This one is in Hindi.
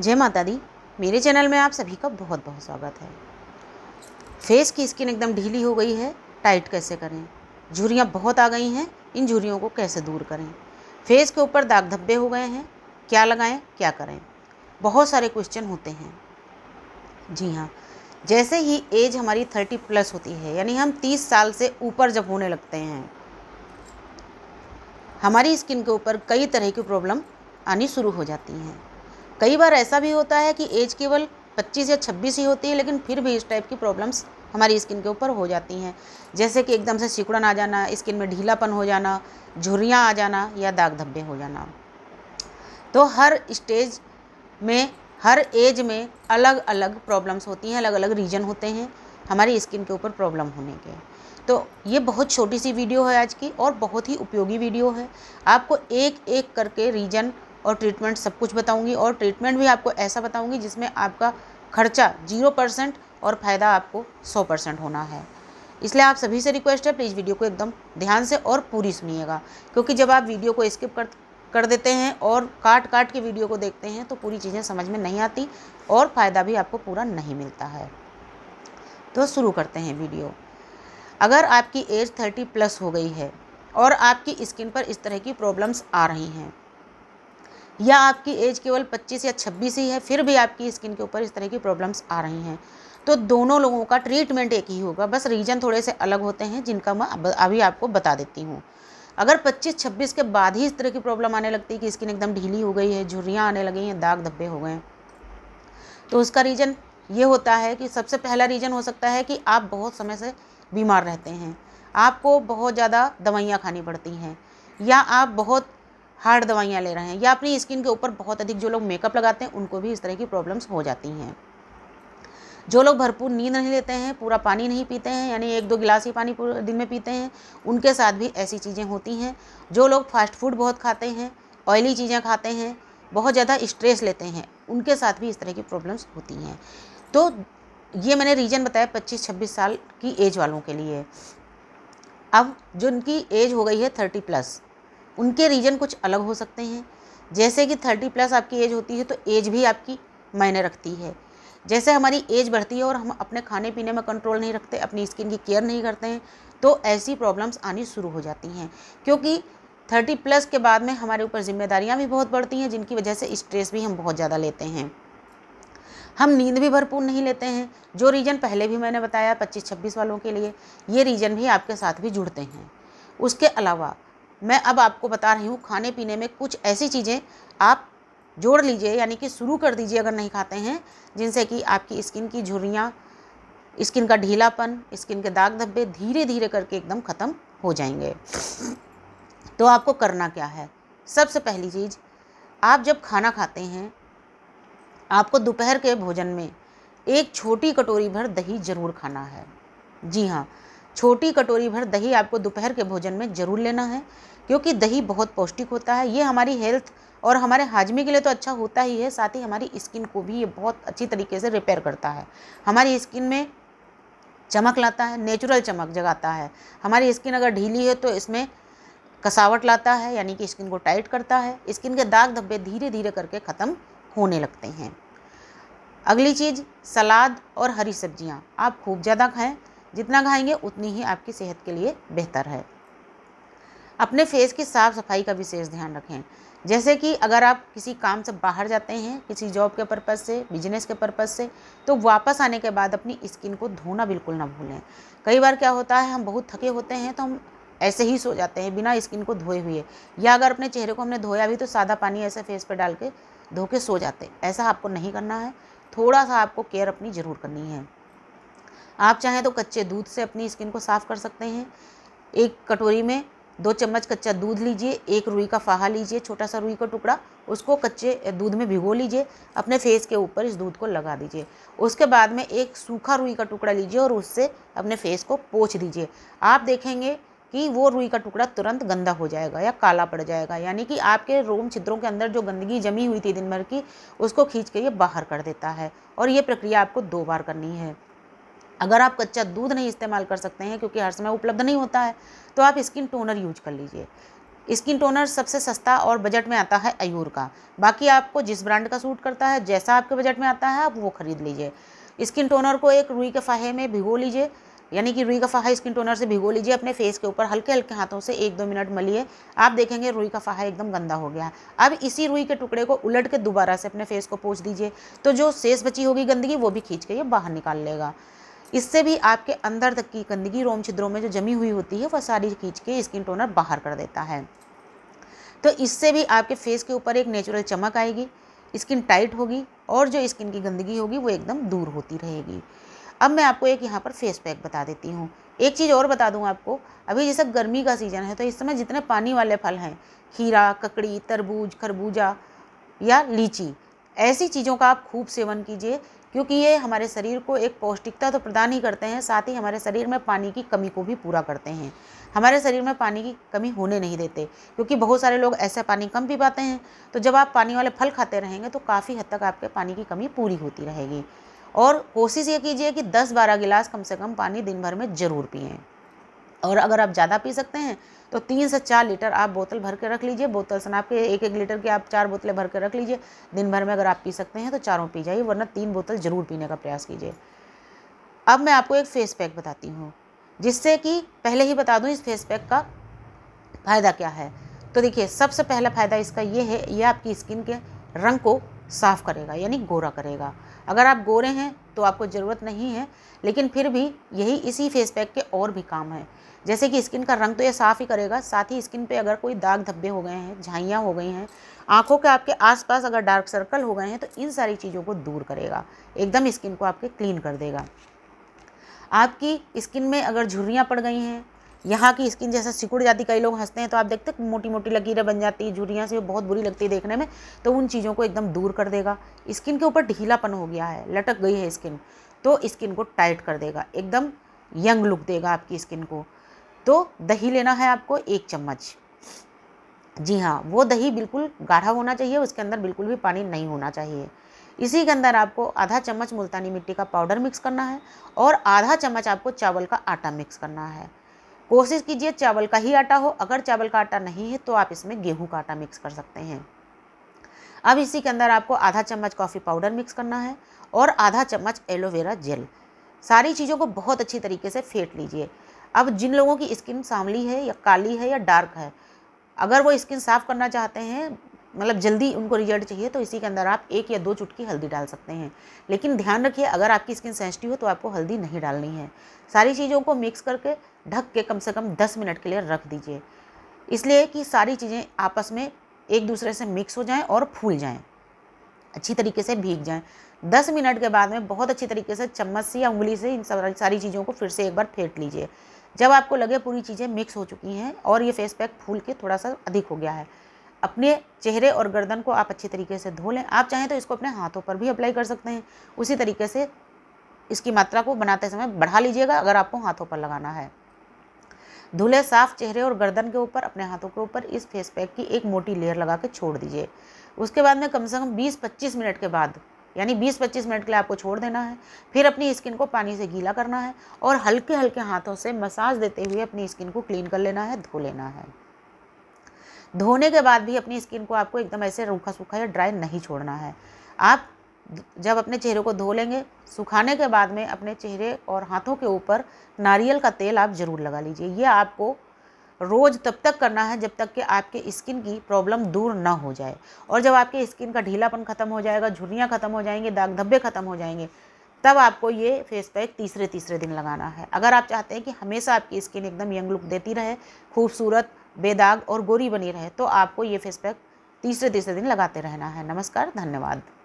जय माता दी मेरे चैनल में आप सभी का बहुत बहुत स्वागत है फेस की स्किन एकदम ढीली हो गई है टाइट कैसे करें झुरियाँ बहुत आ गई हैं इन झुरियों को कैसे दूर करें फेस के ऊपर दाग धब्बे हो गए हैं क्या लगाएं क्या करें बहुत सारे क्वेश्चन होते हैं जी हाँ जैसे ही एज हमारी थर्टी प्लस होती है यानी हम तीस साल से ऊपर जब होने लगते हैं हमारी स्किन के ऊपर कई तरह की प्रॉब्लम आनी शुरू हो जाती हैं कई बार ऐसा भी होता है कि एज केवल 25 या 26 ही होती है लेकिन फिर भी इस टाइप की प्रॉब्लम्स हमारी स्किन के ऊपर हो जाती हैं जैसे कि एकदम से सिकुड़न आ जाना स्किन में ढीलापन हो जाना झुरियाँ आ जाना या दाग धब्बे हो जाना तो हर स्टेज में हर एज में अलग अलग प्रॉब्लम्स होती हैं अलग अलग रीजन होते हैं हमारी स्किन के ऊपर प्रॉब्लम होने के तो ये बहुत छोटी सी वीडियो है आज की और बहुत ही उपयोगी वीडियो है आपको एक एक करके रीजन और ट्रीटमेंट सब कुछ बताऊँगी और ट्रीटमेंट भी आपको ऐसा बताऊँगी जिसमें आपका खर्चा जीरो परसेंट और फ़ायदा आपको सौ परसेंट होना है इसलिए आप सभी से रिक्वेस्ट है प्लीज़ वीडियो को एकदम ध्यान से और पूरी सुनिएगा क्योंकि जब आप वीडियो को स्किप कर कर देते हैं और काट काट के वीडियो को देखते हैं तो पूरी चीज़ें समझ में नहीं आती और फ़ायदा भी आपको पूरा नहीं मिलता है तो शुरू करते हैं वीडियो अगर आपकी एज थर्टी प्लस हो गई है और आपकी स्किन पर इस तरह की प्रॉब्लम्स आ रही हैं या आपकी एज केवल 25 या 26 ही है फिर भी आपकी स्किन के ऊपर इस तरह की प्रॉब्लम्स आ रही हैं तो दोनों लोगों का ट्रीटमेंट एक ही होगा बस रीजन थोड़े से अलग होते हैं जिनका मैं अभी आपको बता देती हूँ अगर 25-26 के बाद ही इस तरह की प्रॉब्लम आने लगती है कि स्किन एकदम ढीली हो गई है झुर्रियाँ आने लगी हैं दाग धब्बे हो गए तो उसका रीज़न ये होता है कि सबसे पहला रीज़न हो सकता है कि आप बहुत समय से बीमार रहते हैं आपको बहुत ज़्यादा दवाइयाँ खानी पड़ती हैं या आप बहुत हार्ड दवाइयाँ ले रहे हैं या अपनी स्किन के ऊपर बहुत अधिक जो लोग मेकअप लगाते हैं उनको भी इस तरह की प्रॉब्लम्स हो जाती हैं जो लोग भरपूर नींद नहीं लेते हैं पूरा पानी नहीं पीते हैं यानी एक दो गिलास ही पानी पूरे दिन में पीते हैं उनके साथ भी ऐसी चीज़ें होती हैं जो लोग फास्ट फूड बहुत खाते हैं ऑयली चीज़ें खाते हैं बहुत ज़्यादा स्ट्रेस लेते हैं उनके साथ भी इस तरह की प्रॉब्लम्स होती हैं तो ये मैंने रीज़न बताया पच्चीस छब्बीस साल की एज वालों के लिए अब जिनकी एज हो गई है थर्टी प्लस उनके रीजन कुछ अलग हो सकते हैं जैसे कि थर्टी प्लस आपकी एज होती है तो एज भी आपकी मायने रखती है जैसे हमारी एज बढ़ती है और हम अपने खाने पीने में कंट्रोल नहीं रखते अपनी स्किन की केयर नहीं करते हैं तो ऐसी प्रॉब्लम्स आनी शुरू हो जाती हैं क्योंकि थर्टी प्लस के बाद में हमारे ऊपर जिम्मेदारियाँ भी बहुत बढ़ती हैं जिनकी वजह से स्ट्रेस भी हम बहुत ज़्यादा लेते हैं हम नींद भी भरपूर नहीं लेते हैं जो रीज़न पहले भी मैंने बताया पच्चीस छब्बीस वालों के लिए ये रीज़न भी आपके साथ भी जुड़ते हैं उसके अलावा मैं अब आपको बता रही हूँ खाने पीने में कुछ ऐसी चीज़ें आप जोड़ लीजिए यानी कि शुरू कर दीजिए अगर नहीं खाते हैं जिनसे कि आपकी स्किन की झुर्रियाँ स्किन का ढीलापन स्किन के दाग धब्बे धीरे धीरे करके एकदम ख़त्म हो जाएंगे तो आपको करना क्या है सबसे पहली चीज़ आप जब खाना खाते हैं आपको दोपहर के भोजन में एक छोटी कटोरी भर दही ज़रूर खाना है जी हाँ छोटी कटोरी भर दही आपको दोपहर के भोजन में ज़रूर लेना है क्योंकि दही बहुत पौष्टिक होता है ये हमारी हेल्थ और हमारे हाजमे के लिए तो अच्छा होता ही है साथ ही हमारी स्किन को भी ये बहुत अच्छी तरीके से रिपेयर करता है हमारी स्किन में चमक लाता है नेचुरल चमक जगाता है हमारी स्किन अगर ढीली है तो इसमें कसावट लाता है यानी कि स्किन को टाइट करता है स्किन के दाग धब्बे धीरे धीरे करके ख़त्म होने लगते हैं अगली चीज़ सलाद और हरी सब्जियाँ आप खूब ज़्यादा खाएँ जितना खाएंगे उतनी ही आपकी सेहत के लिए बेहतर है अपने फेस की साफ़ सफाई का विशेष ध्यान रखें जैसे कि अगर आप किसी काम से बाहर जाते हैं किसी जॉब के पर्पज़ से बिजनेस के पर्पज़ से तो वापस आने के बाद अपनी स्किन को धोना बिल्कुल ना भूलें कई बार क्या होता है हम बहुत थके होते हैं तो हम ऐसे ही सो जाते हैं बिना स्किन को धोए हुए या अगर अपने चेहरे को हमने धोया भी तो सादा पानी ऐसे फेस पर डाल के धो के सो जाते ऐसा आपको नहीं करना है थोड़ा सा आपको केयर अपनी ज़रूर करनी है आप चाहें तो कच्चे दूध से अपनी स्किन को साफ़ कर सकते हैं एक कटोरी में दो चम्मच कच्चा दूध लीजिए एक रुई का फाहा लीजिए छोटा सा रुई का टुकड़ा उसको कच्चे दूध में भिगो लीजिए अपने फेस के ऊपर इस दूध को लगा दीजिए उसके बाद में एक सूखा रुई का टुकड़ा लीजिए और उससे अपने फेस को पोछ दीजिए आप देखेंगे कि वो रुई का टुकड़ा तुरंत गंदा हो जाएगा या काला पड़ जाएगा यानी कि आपके रोम छिद्रों के अंदर जो गंदगी जमी हुई थी दिन भर की उसको खींच के ये बाहर कर देता है और ये प्रक्रिया आपको दो बार करनी है अगर आप कच्चा दूध नहीं इस्तेमाल कर सकते हैं क्योंकि हर समय उपलब्ध नहीं होता है तो आप स्किन टोनर यूज कर लीजिए स्किन टोनर सबसे सस्ता और बजट में आता है अयूर का बाकी आपको जिस ब्रांड का सूट करता है जैसा आपके बजट में आता है आप वो खरीद लीजिए स्किन टोनर को एक रुई के फाहे में भिगो लीजिए यानी कि रुई का फाहा स्किन टोनर से भिगो लीजिए अपने फेस के ऊपर हल्के हल्के हाथों से एक दो मिनट मलिए आप देखेंगे रुई का फाहा एकदम गंदा हो गया है अब इसी रुई के टुकड़े को उलट के दोबारा से अपने फेस को पोछ दीजिए तो जो शेष बची होगी गंदगी वो भी खींच के ये बाहर निकाल लेगा इससे भी आपके अंदर तक की गंदगी रोम छिद्रों में जो जमी हुई होती है वह सारी खींच के स्किन टोनर बाहर कर देता है तो इससे भी आपके फेस के ऊपर एक नेचुरल चमक आएगी स्किन टाइट होगी और जो स्किन की गंदगी होगी वो एकदम दूर होती रहेगी अब मैं आपको एक यहाँ पर फेस पैक बता देती हूँ एक चीज़ और बता दूँ आपको अभी जैसे गर्मी का सीज़न है तो इस समय जितने पानी वाले फल हैं खीरा ककड़ी तरबूज खरबूजा या लीची ऐसी चीज़ों का आप खूब सेवन कीजिए क्योंकि ये हमारे शरीर को एक पौष्टिकता तो प्रदान ही करते हैं साथ ही हमारे शरीर में पानी की कमी को भी पूरा करते हैं हमारे शरीर में पानी की कमी होने नहीं देते क्योंकि बहुत सारे लोग ऐसे पानी कम पी पाते हैं तो जब आप पानी वाले फल खाते रहेंगे तो काफ़ी हद तक आपके पानी की कमी पूरी होती रहेगी और कोशिश ये कीजिए कि 10-12 गिलास कम से कम पानी दिन भर में ज़रूर पिएँ और अगर आप ज़्यादा पी सकते हैं तो तीन से चार लीटर आप बोतल भर के रख लीजिए बोतल से आपके एक एक लीटर की आप चार बोतलें भर के रख लीजिए दिन भर में अगर आप पी सकते हैं तो चारों पी जाइए वरना तीन बोतल ज़रूर पीने का प्रयास कीजिए अब मैं आपको एक फेस पैक बताती हूँ जिससे कि पहले ही बता दूँ इस फेस पैक का फ़ायदा क्या है तो देखिए सबसे पहला फ़ायदा इसका ये है ये आपकी स्किन के रंग को साफ़ करेगा यानी गोरा करेगा अगर आप गोरे हैं तो आपको ज़रूरत नहीं है लेकिन फिर भी यही इसी फेस पैक के और भी काम है जैसे कि स्किन का रंग तो ये साफ़ ही करेगा साथ ही स्किन पे अगर कोई दाग धब्बे हो गए हैं झाइयाँ हो गई हैं आंखों के आपके आसपास अगर डार्क सर्कल हो गए हैं तो इन सारी चीज़ों को दूर करेगा एकदम स्किन को आपके क्लीन कर देगा आपकी स्किन में अगर झुर्रियाँ पड़ गई हैं यहाँ की स्किन जैसा सिकुड़ जाती कई लोग हंसते हैं तो आप देखते हैं मोटी मोटी लकीरें बन जाती है झुरियाँ से बहुत बुरी लगती है देखने में तो उन चीज़ों को एकदम दूर कर देगा स्किन के ऊपर ढीलापन हो गया है लटक गई है स्किन तो स्किन को टाइट कर देगा एकदम यंग लुक देगा आपकी स्किन को तो दही लेना है आपको एक चम्मच जी हाँ वो दही बिल्कुल गाढ़ा होना चाहिए उसके अंदर बिल्कुल भी पानी नहीं होना चाहिए इसी के अंदर आपको आधा चम्मच मुल्तानी मिट्टी का पाउडर मिक्स करना है और आधा चम्मच आपको चावल का आटा मिक्स करना है कोशिश कीजिए चावल का ही आटा हो अगर चावल का आटा नहीं है तो आप इसमें गेहूं का आटा मिक्स कर सकते हैं अब इसी के अंदर आपको आधा चम्मच कॉफ़ी पाउडर मिक्स करना है और आधा चम्मच एलोवेरा जेल सारी चीज़ों को बहुत अच्छी तरीके से फेंट लीजिए अब जिन लोगों की स्किन सांवली है या काली है या डार्क है अगर वो स्किन साफ करना चाहते हैं मतलब जल्दी उनको रिजल्ट चाहिए तो इसी के अंदर आप एक या दो चुटकी हल्दी डाल सकते हैं लेकिन ध्यान रखिए अगर आपकी स्किन सेंसिटिव हो तो आपको हल्दी नहीं डालनी है सारी चीज़ों को मिक्स करके ढक के कम से कम दस मिनट के लिए रख दीजिए इसलिए कि सारी चीज़ें आपस में एक दूसरे से मिक्स हो जाएँ और फूल जाएँ अच्छी तरीके से भीग जाएँ दस मिनट के बाद में बहुत अच्छी तरीके से चम्मच से या उंगली से इन सारी चीज़ों को फिर से एक बार फेंट लीजिए जब आपको लगे पूरी चीज़ें मिक्स हो चुकी हैं और ये फेस पैक फूल के थोड़ा सा अधिक हो गया है अपने चेहरे और गर्दन को आप अच्छी तरीके से धो लें आप चाहें तो इसको अपने हाथों पर भी अप्लाई कर सकते हैं उसी तरीके से इसकी मात्रा को बनाते समय बढ़ा लीजिएगा अगर आपको हाथों पर लगाना है धुले साफ चेहरे और गर्दन के ऊपर अपने हाथों के ऊपर इस फेस पैक की एक मोटी लेयर लगा के छोड़ दीजिए उसके बाद में कम से कम 20-25 मिनट के बाद यानी 20-25 मिनट के लिए आपको छोड़ देना है फिर अपनी स्किन को पानी से गीला करना है और हल्के हल्के हाथों से मसाज देते हुए अपनी स्किन को क्लीन कर लेना है धो लेना है धोने के बाद भी अपनी स्किन को आपको एकदम ऐसे रूखा सूखा या ड्राई नहीं छोड़ना है आप जब अपने चेहरे को धो लेंगे सुखाने के बाद में अपने चेहरे और हाथों के ऊपर नारियल का तेल आप ज़रूर लगा लीजिए ये आपको रोज़ तब तक करना है जब तक कि आपके स्किन की प्रॉब्लम दूर ना हो जाए और जब आपके स्किन का ढीलापन ख़त्म हो जाएगा झुर्रियाँ ख़त्म हो जाएंगे दाग धब्बे ख़त्म हो जाएंगे तब आपको ये फेस पैक तीसरे तीसरे दिन लगाना है अगर आप चाहते हैं कि हमेशा आपकी स्किन एकदम यंग लुक देती रहे खूबसूरत बेदाग और गोरी बनी रहे तो आपको ये फेस पैक तीसरे तीसरे दिन लगाते रहना है नमस्कार धन्यवाद